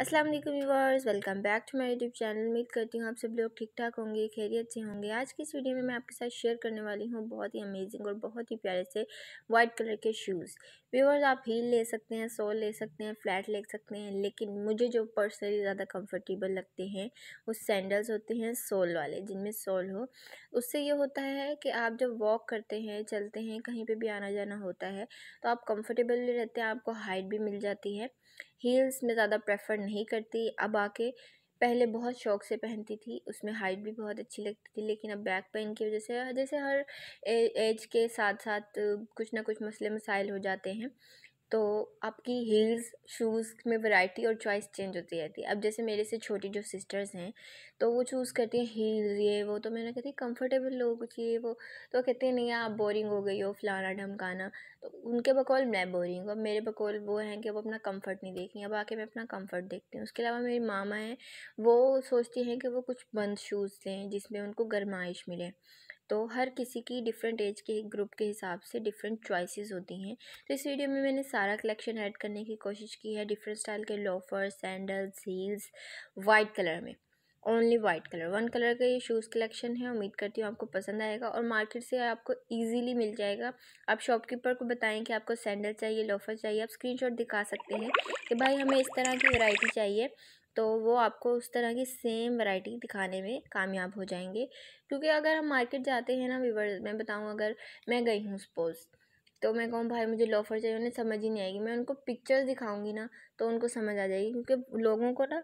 अस्सलाम वालेकुम viewers welcome back to my YouTube channel उम्मीद करती हूँ आप सब लोग ठीक ठाक होंगे खैरियत से होंगे आज की इस वीडियो में मैं आपके साथ शेयर करने वाली हूँ बहुत ही अमेजिंग और बहुत ही प्यारे से वाइट कलर के शूज़ व्यूअर्स आप हील ले सकते हैं सोल ले सकते हैं फ्लैट ले सकते हैं लेकिन मुझे जो पर्सनली ज़्यादा कम्फर्टेबल लगते हैं वो सैंडल्स होते हैं सोल वाले जिनमें सोल हो उससे ये होता है कि आप जब वॉक करते हैं चलते हैं कहीं पर भी आना जाना होता है तो आप कम्फर्टेबल भी रहते हैं आपको हाइट भी मिल जाती है हील्स में ज़्यादा प्रेफर नहीं करती अब आके पहले बहुत शौक से पहनती थी उसमें हाइट भी बहुत अच्छी लगती थी लेकिन अब बैक पेन की वजह से जैसे हर एज के साथ साथ कुछ ना कुछ मसले मसाइल हो जाते हैं तो आपकी हील्स शूज़ में वैरायटी और चॉइस चेंज होती रहती है अब जैसे मेरे से छोटी जो सिस्टर्स हैं तो वो चूज़ करती हैं हील्स ये वो तो मैंने कहती है कंफर्टेबल लोग चाहिए वो तो कहते हैं नहीं आप बोरिंग हो गई हो फलाना ढमकाना तो उनके बकौल मैं बोरिंग हूँ अब मेरे बकौल वो हैं कि वो अपना कम्फर्ट नहीं देखें अब आके मैं अपना कम्फर्ट देखती हूँ उसके अलावा मेरी मामा हैं वो सोचती हैं कि वो कुछ बंद शूज़ दें जिसमें उनको गरमाइश मिले तो हर किसी की डिफरेंट एज के ग्रुप के हिसाब से डिफरेंट चॉइसेस होती हैं तो इस वीडियो में मैंने सारा कलेक्शन ऐड करने की कोशिश की है डिफरेंट स्टाइल के loafer sandals heels white colour में only white colour one colour का ये शूज़ कलेक्शन है उम्मीद करती हूँ आपको पसंद आएगा और मार्केट से आपको इजीली मिल जाएगा आप शॉपकीपर को बताएं कि आपको सैंडल चाहिए लोफर चाहिए आप स्क्रीनशॉट दिखा सकते हैं कि भाई हमें इस तरह की वैरायटी चाहिए तो वो आपको उस तरह की सेम वैरायटी दिखाने में कामयाब हो जाएंगे क्योंकि अगर हम मार्केट जाते हैं ना वीवर मैं बताऊँ अगर मैं गई हूँ सपोज़ तो मैं कहूँ भाई मुझे लॉफर चाहिए उन्हें समझ ही नहीं आएगी मैं उनको पिक्चर्स दिखाऊँगी ना तो उनको समझ आ जाएगी क्योंकि लोगों को ना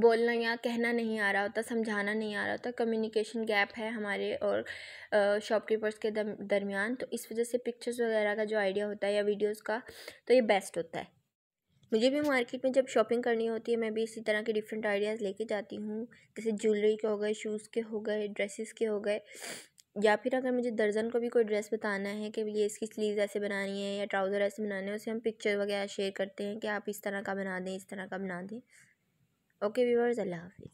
बोलना या कहना नहीं आ रहा होता समझाना नहीं आ रहा होता कम्युनिकेशन गैप है हमारे और शॉपकीपर्स के दरमियान तो इस वजह से पिक्चर्स वगैरह का जो आइडिया होता है या वीडियोस का तो ये बेस्ट होता है मुझे भी मार्केट में जब शॉपिंग करनी होती है मैं भी इसी तरह के डिफरेंट आइडियाज़ लेके जाती हूँ जैसे ज्वेलरी के हो गए शूज़ के हो गए ड्रेसेस के हो गए या फिर अगर मुझे दर्जन को भी कोई ड्रेस बताना है कि ये इसकी स्लीव ऐसे बनानी है या ट्राउज़र ऐसे बनाने हैं उसे हम पिक्चर वगैरह शेयर करते हैं कि आप इस तरह का बना दें इस तरह का बना दें ओके व्यूअर्स अल्लाह हाफिज़